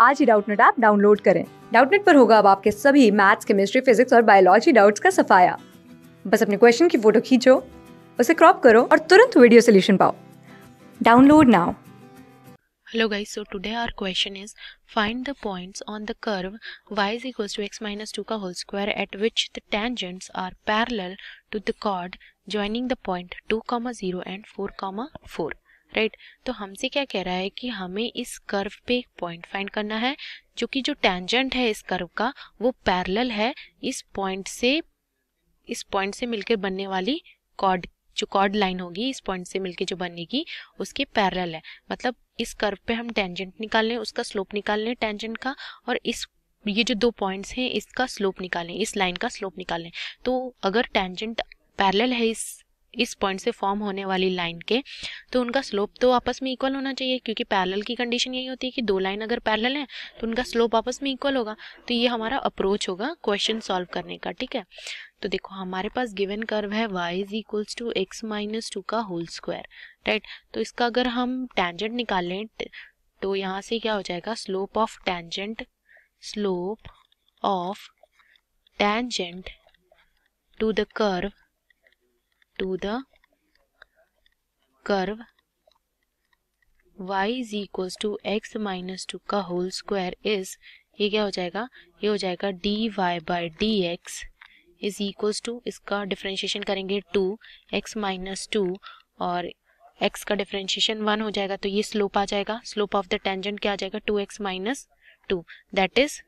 आज ही Doubtnut app download करें डाउटनेट पर होगा अब आपके सभी मैथ्स केमिस्ट्री फिजिक्स और बायोलॉजी डाउट्स का सफाया बस अपने क्वेश्चन की फोटो खींचो उसे क्रॉप करो और तुरंत वीडियो सोल्यूशन पाओ download now hello guys so today our question is find the points on the curve y is equals to x minus 2 ka whole square at which the tangents are parallel to the chord joining the point 2 comma 0 and 4 comma 4 right right? तो हमसे क्या कह रहा है कि हमें इस curve पे एक पॉइंट फाइंड करना है जो कि जो टेंजेंट है इस कर्व का वो पैरेलल है इस पॉइंट से इस पॉइंट से मिलकर बनने वाली कॉर्ड जो कॉर्ड लाइन होगी इस पॉइंट से मिलकर जो बनेगी उसके पैरेलल है मतलब इस कर्व पे हम टेंजेंट निकाल लें उसका स्लोप निकाल लें टेंजेंट का और इस ये जो दो पॉइंट्स हैं इसका स्लोप निकालें इस लाइन का स्लोप निकालें तो अगर टेंजेंट पैरेलल है इस इस पॉइंट से फॉर्म होने वाली लाइन के तो उनका स्लोप तो आपस में इक्वल होना चाहिए क्योंकि पैरल की कंडीशन यही होती है कि दो लाइन अगर पैरल है तो उनका स्लोप आपस में इक्वल होगा तो ये हमारा अप्रोच होगा क्वेश्चन सॉल्व करने का ठीक है तो देखो हमारे पास गिवन कर्व है y is equals to x minus two का होल स्क्वायर राइट तो इसका अगर हम टेंजेंट निकालें तो यहाँ से क्या हो जाएगा slope of tangent slope of tangent to the curve to the curve y is equals to x minus two का होल स्क्वायर इज ये क्या हो जाएगा ये हो जाएगा d y by d x is equals to इसका डिफ्रेंशिएशन करेंगे टू एक्स माइनस टू और एक्स का डिफ्रेंशिएशन वन हो जाएगा तो ये स्लोप आ जाएगा स्लोप ऑफ द टेंजेंट क्या आ जाएगा two x minus two that is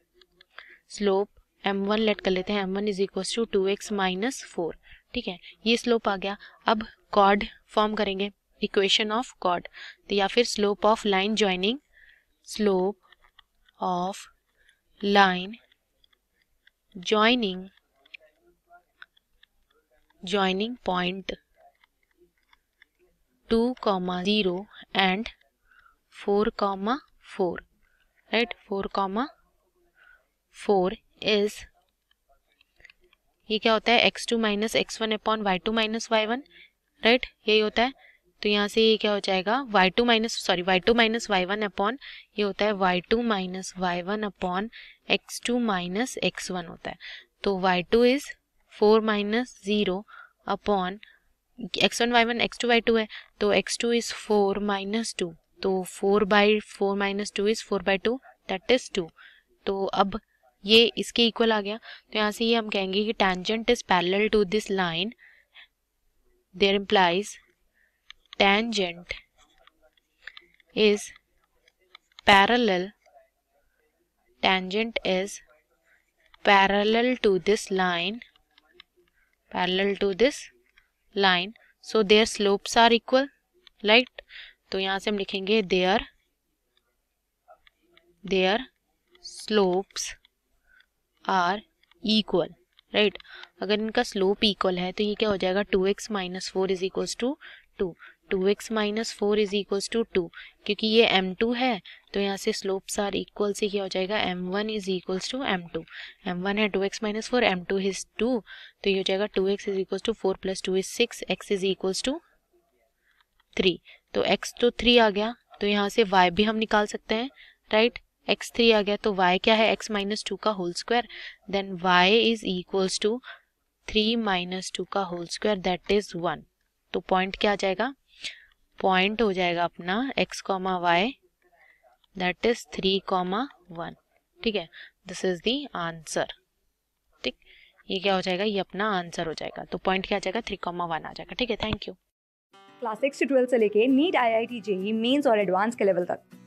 slope m one let कर लेते हैं m one is equal to two x minus four ठीक है ये स्लोप आ गया अब कॉर्ड फॉर्म करेंगे इक्वेशन ऑफ कॉर्ड तो या फिर slope of line joining slope of line joining joining point two comma zero and four comma four right four comma four is ये क्या होता है x two minus x one upon y two minus y one right यही होता है तो यहाँ से ये क्या हो जाएगा y two minus sorry y two minus y one upon ये होता है y two minus y one upon x two minus x one होता है तो y two is four minus zero upon x one y one x two y two है तो x two is four minus two तो four by four minus two is four by two that is two तो अब ये इसके equal आ गया तो यहाँ से ये हम कहेंगे कि tangent is parallel to this line there implies tangent is parallel tangent is parallel to this line parallel to this line so their slopes are equal right तो यहाँ से हम लिखेंगे their their slopes are equal right अगर इनका slope equal है तो ये क्या हो जाएगा two x minus four is equal to to two x minus four is equal to to क्योंकि ये एम टू है तो यहाँ से स्लोप्स आर इक्वल से क्या हो जाएगा m one is equal to m two m one है two x minus four m two is two तो ये हो जाएगा two x is equal to four plus two is six x is equal to three तो x तो three आ गया तो यहाँ से वाई भी हम निकाल सकते हैं राइट एक्स थ्री आ गया तो वाई क्या है एक्स माइनस टू का whole square then y is equals to three minus two का whole square that is one तो पॉइंट क्या आ जाएगा पॉइंट हो जाएगा अपना x comma y that is three comma one ठीक है दिस इज दी आंसर ठीक ये क्या हो जाएगा ये अपना आंसर हो जाएगा तो पॉइंट क्या आ जाएगा थ्री कॉमा वन आ जाएगा ठीक है थैंक यू क्लास सिक्स से ट्वेल्थ से लेके NEET I I T JEE mains और एडवांस के लेवल तक